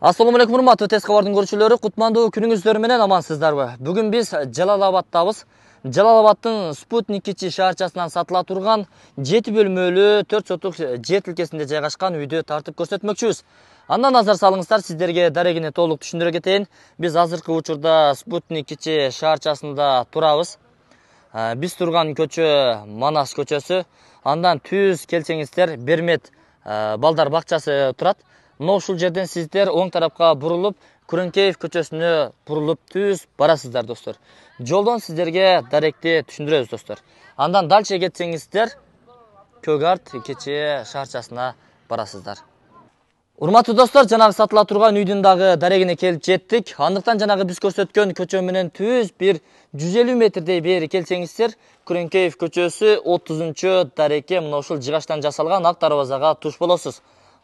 Ассаламу алейкум урматтуу тез кабардын көрүүчүлөрү, кутмандуу күнүңүздөр менен амансыздарбы? Бүгүн биз Жалал Абадтабыз. Жалал Абадтын Спутник кичи шаарчасынан сатыла турган 7 бөлмөлүү 4 сотук жер тилкесинде жайгашкан үйдү тартып көрсөтмөкчүбүз. Андан назар салыңыздар, сиздерге дарегине толук түшүндүрө кетейин. Биз азыркы учурда Спутник кичи шаарчасында турабыз. Э, биз турган көчө Манас көчөсү. Андан түз келсеңиздер Бермет э, балдар бакчасы турат мына ушул жерден сиздер оң тарапка бурулуп куренкеев көчөсүнө бурулуп түз барасыздар достор жолдон сиздерге даректи түшүндүрөбүз достор андан дальше кетсеңиздер көк арт кечээ шаарчасына барасыздар урматтуу достор жанагы сатыла турган үйдүн дагы дарегине келип жеттик андыктан жанагы биз көрсөткөн көчө менен түз бир жүз элүү метрдей бери келсеңиздер куренкеев көчөсү отузунчу дарекке мына ушул жыгачтан жасалган ак дарбазага туш болосуз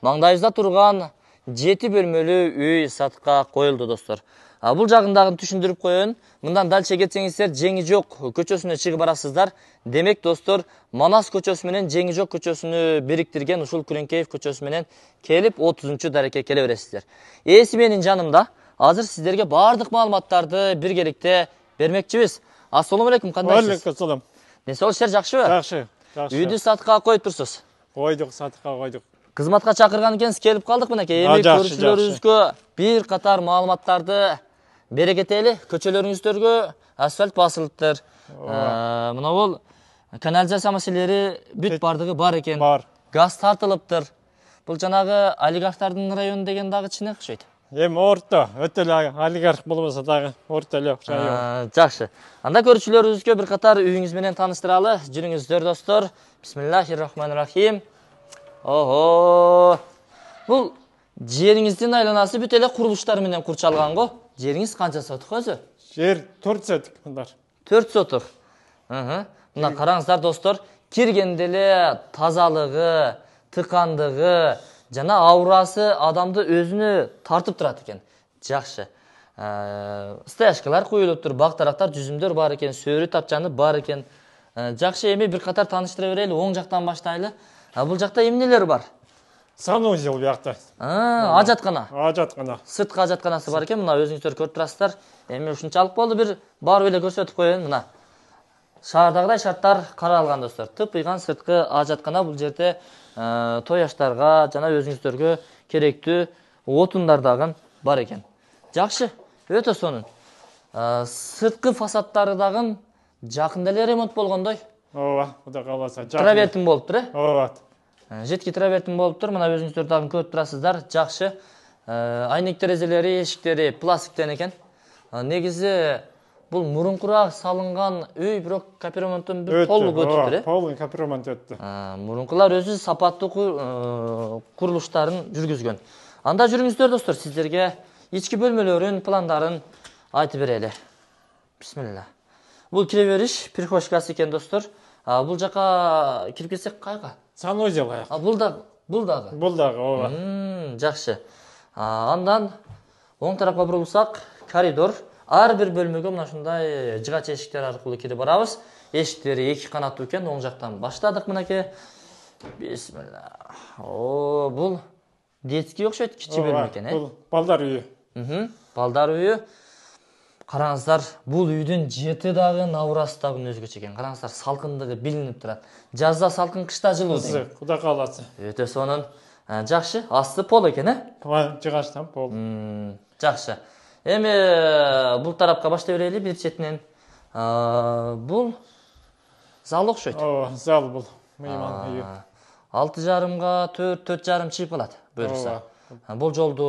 маңдайызда тұрған жеті бөлмелі үй сатқа қойылды достор бұл жағындағын түшүндүрүп коеюн мындан дальше кетсеңіздер жеңи жоқ көчөсүнө чыгып барасыздар демек достар манас көчөсү менен жеңи жок көчөсүнү бириктирген ушул күреңкеев көчөсү менен келип отузунчу дарекке келе бересиздер ээси менин жанымда азыр сиздерге баардык маалыматтарды биргеликте бермекчибиз ассалому алейкум кандайсыз алейкум ассалам ден соолук жакшыбы жакшы жакшы үйдү сатыкка коюп турсуз койдук сатыкка койдук қызматқа шақырған екенсіз келіп қалдық мінекей эми көршілеріңізге бір қатар маалыматтарды бере кетелі көшелеріңіздерге асфальт басылыптыр мынау ол канализация мәселелері бүт бардығы бар екен бар газ тартылыптыр бұл жаңағы олигархтардың районы деген дағы чіне ұқсайды эми орто өтө эле олигарх болбосо дагы орто эле жакшы анда көрүүчүлөрүбүзгө бир катар үйүңүз менен тааныштыралы жүрүңүздөр достор бисмиллахи рахмани рахим охо Бұл жериңиздин айланасы бүт эле курулуштар менен курчалган го жериңиз канча сотук өзү жер төрт сотук мындар төрт мына қараңыздар достор киргенде тазалығы тықандығы жана аурасы адамды өзүнө тартып турат экен жакшы қойылып тұр, бақ тарақтар, жүзімдер бар екен сөөрү тапчаны бар екен ә, жақсы эми бір қатар тааныштыра берели оң жақтан баштайлы а бұл жақта емнелер бар санузел бұл жақта ажатхана сырткы сыртқы бар екен мына өзіңіздер көріп тұрасыздар эми ушунчалык болду бир барып эле көрсөтүп коеюн мына шаардагыдай шарттар каралган достор тыпыйган сырткы ажаткана бул жерде ә, той аштарга жана өзүңүздөргө керектүү отундар дагы бар экен жакшы өтө сонун ә, сырткы фасадтары дагы жакында эле ремонт болгондой ооба құдай қаласа травертин болып тұр э ооба э, жетке травертин болып тұр мына өзіңіздер дагы көріп тұрасыздар жақсы э, айнек терезелері эшиктери пластиктен екен э, негізі бұл мұрынқұрақ салынған үй бірақ копировонттан бір толық өтіп тұр полный капремонт өтті мұрынқұлар өзі сапатты құрылыстарын жүргізген анда жүріңіздер достар сіздерге ішкі бөлмелерін пландарын айтып берелі бисмилля бұл кіреберіс прихожкасы екен достар а бул жака кирип кетсек каяка санузел каяк бул дагы бул дагы бул дагы ооба а, андан оң тарапқа бурулсак коридор ар бир бөлмөгө мына ушундай жыгач эшиктер аркылуу кирип барабыз эшиктери эки канаттуу экен оң жақтан баштадык мынакей бисмилла о бул детский окшойт кичи бөлмө экен э бул балдар үйү балдар үйү қараңыздар бұл үйдің жеті дағы наурыз тағын өзгеше екен қараңыздар салқындығы білініп тұрады жазда салқын қышта жылу ысық құда қаласа өте соның ә, жақсы асты пол екен ә жыгачтан пол жақсы эми бұл тарапқа баштай берели бир четинен ә, бұл зал окшойт ооба зал бұл мейман үйі алты жарымға төрт төрт жарым чейин калат буюрса бұл жолду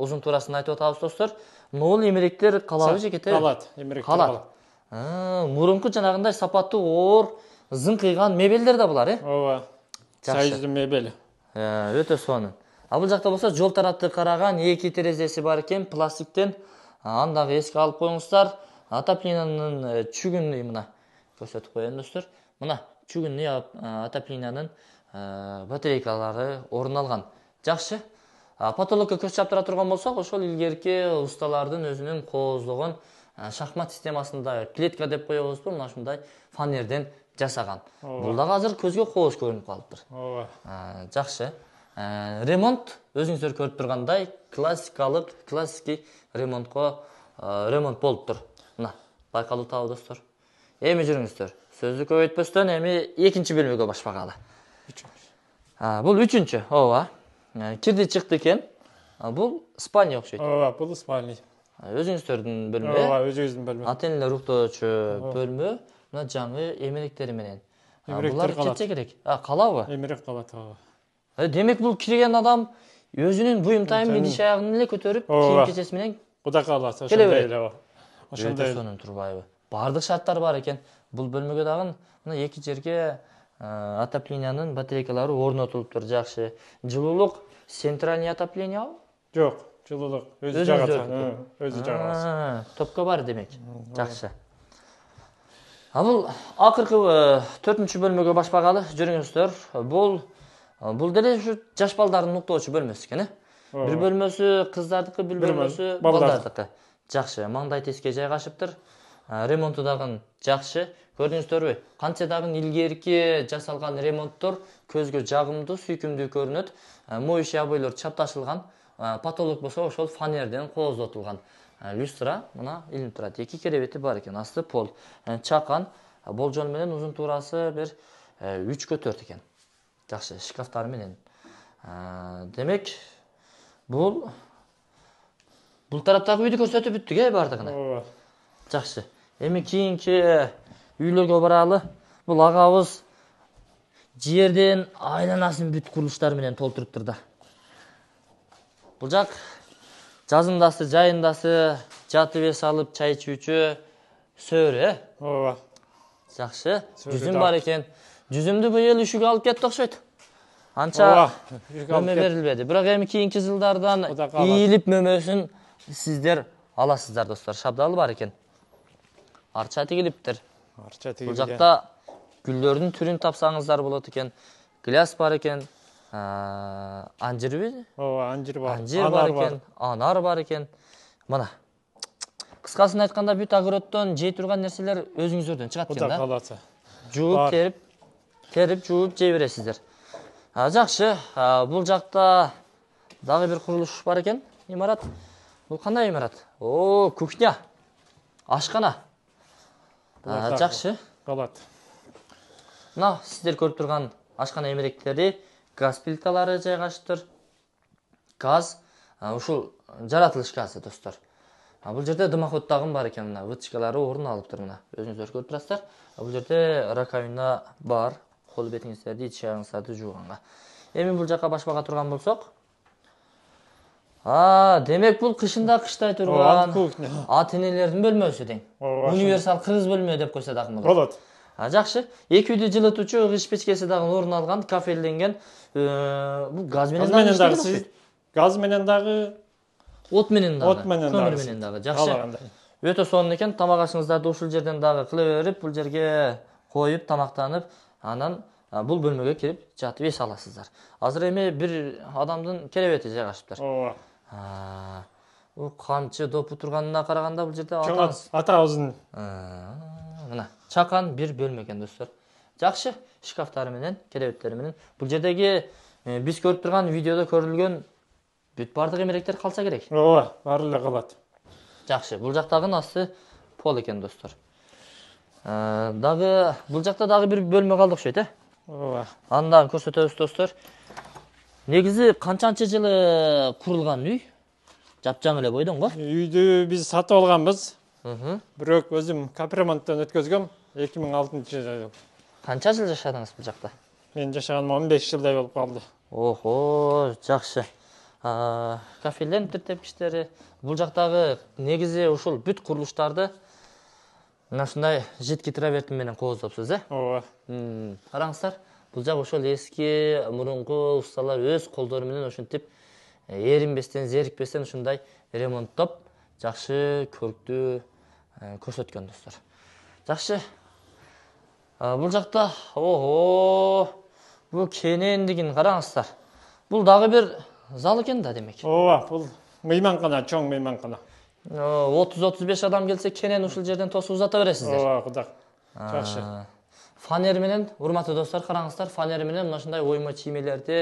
узун турасын айтып атабыз достор но ол эмеректер қалады жеке кетеби қалады эмеректер калат мурунку жанагындай сапаттуу оор зыңкыйган мебелдер да булар э ооба союздун мебель ә, өтө сонун а бул жакта болсо жол тарапты қараған екі терезесі бар екен пластиктен андағы дагы алып коюңуздар отоплениянын ә, чугунный мына көрсетіп коеюн достар мына чугунный отоплениянын ә, батарейкалары орун алган жакшы потолокко көз чаптыра турган болсақ ошол илгерки усталардын өзүнүн кооздогон шахмат системасында клетка деп коебузбу мына ушундай фанерден жасаган бул дагы азыр көзгө кооз көрүнүп калыптыр ооба жакшы ремонт өзүңүздөр көрүп тургандай классикалык классический ремонтко ремонт болуптур мына байкалып атабы достор эми жүрүңүздөр сөздү көбөйтпөстөн эми экинчи бөлмөгө багалы бул үчүнчү ооба Э, кирди чыкты экен бул спальня окшойт ооба бул спальня өзүңүздөрдүн бөлмө ооба өзүбүздүн бөлмө ата энелер уктоочу бөлмө мына жаңы эмеректери менен булар кетсе керек калабы эмерек калат ооба э, демек бул кирген адам өзүнүн буюм буюмтайын идиш аягын эле көтөрүп кийим кечеси менен кудай кааласа келе берет ошондой сонун турбайбы баардык шарттар бар экен бул бөлмөгө дагы мына эки жерге отоплениянын батарейкалары орнотулуптур жакшы жылуулук центральный отоплениябы жок жылуулук өзү жагат өзү жагаз топко бар демек жакшы а бул акыркы э, төртүнчү бөлмөгө башпагалы жүрүңүздөр бул э, бул деле ушу жаш балдардын уктоочу бөлмөсү экен э бир бөлмөсү кыздардыкы бир бөлмөсү балдардыкы жакшы маңдай теске жайгашыптыр ремонту дагы жакшы көрдүңүздөрбү канча дагы илгерки жасалган ремонттор көзгө жагымдуу сүйкүмдүү көрүнөт моющий обойлор чапташылган потолок болсо ошол фанерден кооздотулган люстра мына илинип турат эки керебети бар экен асты пол чакан болжол менен узун туурасы бир үчкө төрт экен жакшы шкафтары менен демек бул бул тараптагы үйдү көрсөтүп бүттүк э баардыгын ооба жакшы эми кийинки үйлөргө баралы бул агабыз жерден айланасын бүт курулуштар менен толтуруптур да бул жак жазындасы жайындасы жатып эс алып чай ичүүчү сөөрү э ооба жакшы жүзүм бар экен жүзүмдү быйыл үшігі алып кетти окшойт Анша мөмө берилбеди бирок эми кийинки жылдардан ийилип мөмөсүн сіздер аласыздар достор шабдалы бар екен арча тигилиптир арча тигилген бул жакта гүлдөрдүн түрүн тапсаңыздар болот экен гляс бар экен анжирби ооба анжир бар анжир бар экен анар бар экен мына кыскасын айтканда бүт огороддон жей турган нерселер өзүңүздөрдөн чыгат экен да кудай кааласа жууп терип терип жууп жей бересиздер жакшы бул жакта дагы бир курулуш бар экен имарат бул кандай имарат о кухня ашкана жакшы обо мына сиздер көрүп турган ашкана эмеректери газ плиталары жайгашыптыр газ ушул жаратылыш газы достор бул жерде дымоход дагы бар экен мына вытечкалары орун алыптыр мына өзүңүздөр көрүп турасыздар бул жерде раковина бар кол бетиңиздерди ич аягыңыздарды жууганга эми бул жака баш бага турган болсок а демек бұл қышында қыштай тұрған ата енелердің бөлмесі тең универсал қырғыз бөлме деп қойса дагы болот жакшы эки үйдү жылытуучу қыш печкеси дагы орун алган кафелденген э, бул газ менен менен дагы газ менен дагы от менен дагы от менен көмүр менен дагы жакшы өтө сонун экен тамак ашыңыздарды ушул жерден дагы кыла берип бул жерге коюп тамактанып анан бул бөлмөгө кирип жатып эс аласыздар азыр эми бир адамдын керебети жайгашыптыр ооба бул камчы допу турганына караганда бул жерде атабыздын мына чакан бир бөлмө экен достор жакшы шкафтары менен керебеттери менен бул жердеги биз көрүп турган видеодо көрүлгөн бүт баардык эмеректер калса керек ооба баары эле калат жакшы бул жактагынын асты пол экен достор ә, дагы бул жакта дагы бир бөлмө калды окшойт э ооба аны дагы көрсөтөбүз достор негізі қаншаншы жылы құрылған үй жапжаң эле бойдон го үйдү биз сатып алганбыз бирок өзүм капремонттан өткөзгөм эки миң алтынчы жылы канча жыл жашадыңыз бул жакта мен жашаганыма он беш жылдай болуп калды охо жакшы деп тепкичтери бул жактагы негизи ушул бүт курулуштарды мына ушундай жидкий травертин менен кооздопсуз э ооба караңыздар бұл жақ ошол эски мурунку усталар өз колдору менен ошентип эринбестен зерикпестен ушундай ремонттоп жакшы көрктүү көрсөткөн достор жакшы бул жакта ого бул кенендигин караңыздар бул дагы бир зал экен да демек ооба бул мейманкана чоң мейманкана отуз отуз беш адам келсе кенен ушул жерден тосуп узата бересиздер ооба кудак жакшы фанерменен урматтуу достор караңыздар фанерменен мына ушундай ойма чиймелерди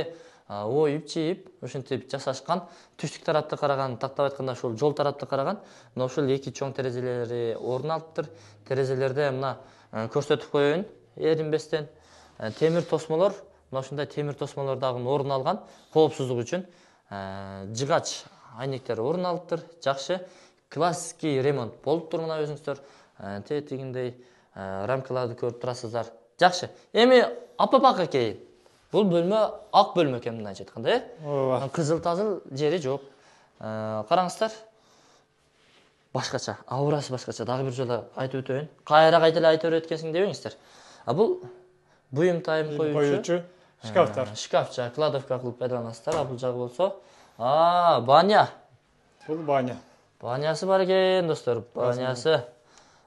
оюп чийип ушинтип жасашкан түштүк тарапты қараған, тактап айтканда ушул жол тарапты қараған, мына ушул эки чоң терезелери орун алыптыр терезелерде мына э, көрсөтүп коеюн эринбестен э, темир тосмолор мына ушундай темир тосмолор дагы орун алган коопсуздук үчүн э, жыгач айнектер орун алыптыр жакшы ремонт болуптур мына өзүңүздөр тетигиндей Э, рамкаларды көріп тұрасыздар жақсы эми аппақ экен бұл бөлме ақ бөлме екен мындайча айтканда э ооба кызыл тазыл жери жок караңыздар э, башкача аурасы башкача дагы бир жолу айтып өтөйүн кайра кайта эле айта берет экенсиң дебеңиздер а бул буюм тайым коюучу шкафтар э, шкафча кладовка кылып пайдаланасыздар а бул жагы болсо а баня бул баня банясы бар экен достор банясы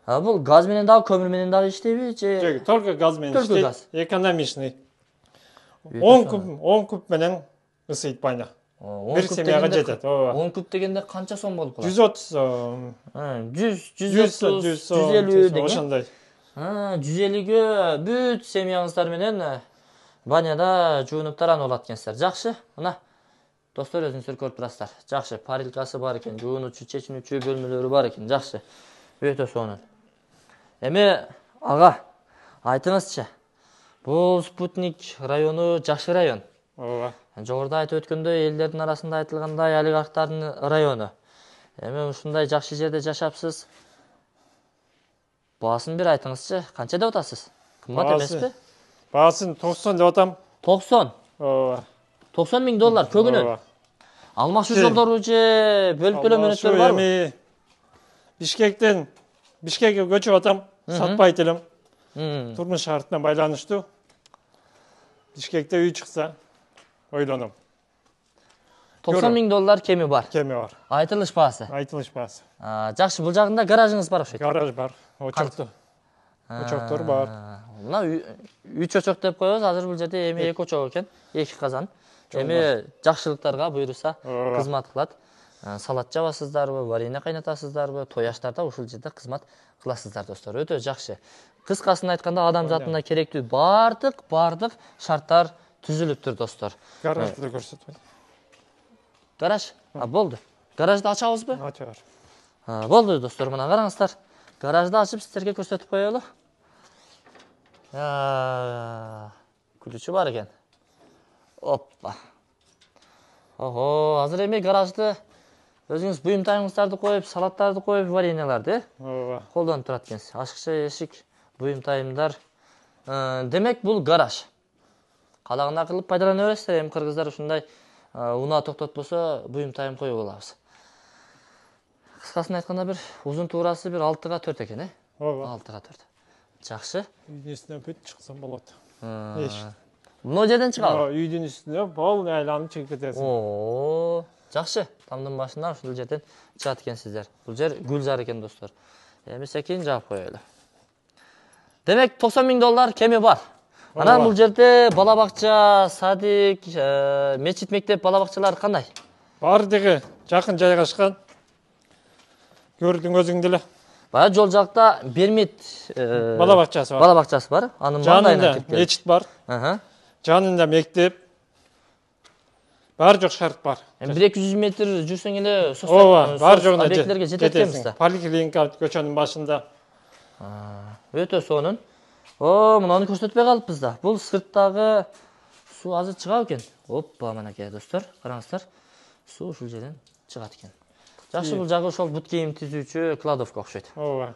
бұл газменен дағы көмірменен дағы иштейби же жок только газ менен иштейт газ экономичный он куб он куб менен ысыйт баня бир семьяга жетет ооба он куб дегенде канча сом болуп калат жүз отуз жүз жүз отуз жүз элүү деген ошондой жүз элүүгө бүт семьяңыздар менен баняда жуунуп таранып алат экенсиздер жакшы мына достор өзүңүздөр көрүп турасыздар жакшы парилкасы бар экен жуунуучу чечинүүчү бөлмөлөрү бар экен жакшы өтө сонун эми аға, айтыңызшы, бұл спутник району жакшы район ооба жогоруда айтып өткөндөй елдердің арасында айтылгандай олигархтардын району эми ушундай жакшы жерде жашапсыз баасын бир айтыңызчы канча деп атасыз кымбат эмеспи баасын токсон деп атам токсон ооба токсон миң доллар көгінің? ооба алмашуу жолдору же бөлүп төлөө мөөнөттөрү барбы эми бишкектен бишкекке көчүп атам сатпай тілім тұрмыс шартына байланышты бишкекте үй чыкса ойлоном токсон миң доллар кеми бар кеми бар айтылыш баасы айтылыш баасы жакшы бул жагында гаражыңыз бар окшойт гараж бар очокту очоктор бар мына үч очок деп коебуз азыр бул жерде эми э- эки очок экен эки казан эми жакшылыктарга буюрса кызмат кылат салат жабасыздарбы варенье кайнатасыздарбы аштарда ушул жерде кызмат қыласыздар достар өте жақсы қысқасын айтқанда адам затына керекті бардық бардық шарттар түзіліп тұр достар гаражды да гараж а болды гаражды ашамыз ба ачабыз болды достар мына қараңыздар гаражды ашып сіздерге көрсетіп қояйлы ключі бар екен оппа ого азыр эми гаражды өзіңіз бұйымтайыңыздарды қойып салаттарды қойып вареньяларды иә ооба қолданып тұрады екенсіз ашықша есік бұйымтайымдар ә, э, демек бұл гараж қалағанда қылып пайдалана бересіздер эми қырғыздар ушундай э, унаа токтотпосо бұйымтайым коюп алабыз кыскасын айтканда бир узун туурасы бир алтыга төрт экен э ооба алтыга төрт жакшы үйдүн үстүнөн бүт чыксам болот эшик мына жерден чыгабы ооба үйдүн үстүнө полный айланып чыгып кетесиң о жакшы тамдын башында ушул жерден чыгат экенсиздер бул жер гүлзар экен достор эми секин жаап коелу демек токсон миң доллар кеми бар анан бул жерде бала бакча садик мечит мектеп бала бакчалар кандай баардыгы жакын жайгашкан көрдүң өзүң деле баягы жол жакта бермет бала бакчасы бар бала бакчасы бар анын жанында мечит бар жанында мектеп бар жоқ шарт бар бір екі жүз метр жүрсең еле ооба э, бар жоғына объектілерге жетеді поликлиника көшенің басында өте сонын о мынаны көрсетпей калыппыз да бұл сырттағы су азыр шыға екен оппа мынакей достар қараңыздар су ушул жерден шығады екен жақсы бұл жағы ошол бут кийим түзүүчү кладовка окшойт ооба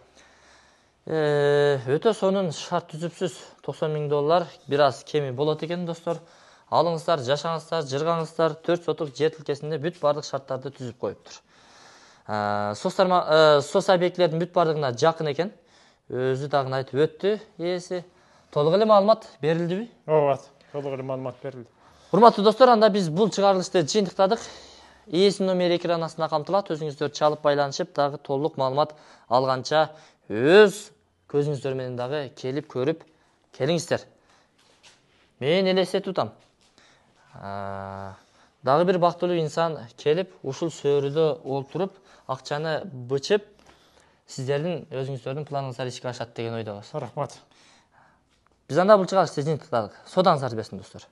э, өтө сонун шарт түзүпсүз токсон миң доллар бир аз кеми болот экен достор алыңыздар жашаңыздар жырғаңыздар төрт сотық жер тілкесінде бүт барлық шарттарды түзіп қойып тұр ә, состарма ә, сос объектілердің бүт барлығына жақын екен өзі дагы айтып өтті иесі толық мағлұмат берілді бе ооба толық маалымат берілді құрметті достар анда біз бұл шығарылышты жыйынтықтадық иесінің номері экран астында қамтылады өзіңіздер шалып байланышып дагы толық мағлұмат алғанша өз менен дағы келіп көріп келіңіздер мен елестетіп отамын дагы бир бактылуу инсан келип ушул сөөрүдө олтуруп акчаны бычып сиздердин өзүңүздөрдүн планыңыздар ишке ашат деген ойдобуз рахмат биз анда бул чыгарылышты жыйынтыктадык соодаңыздарды бесин достор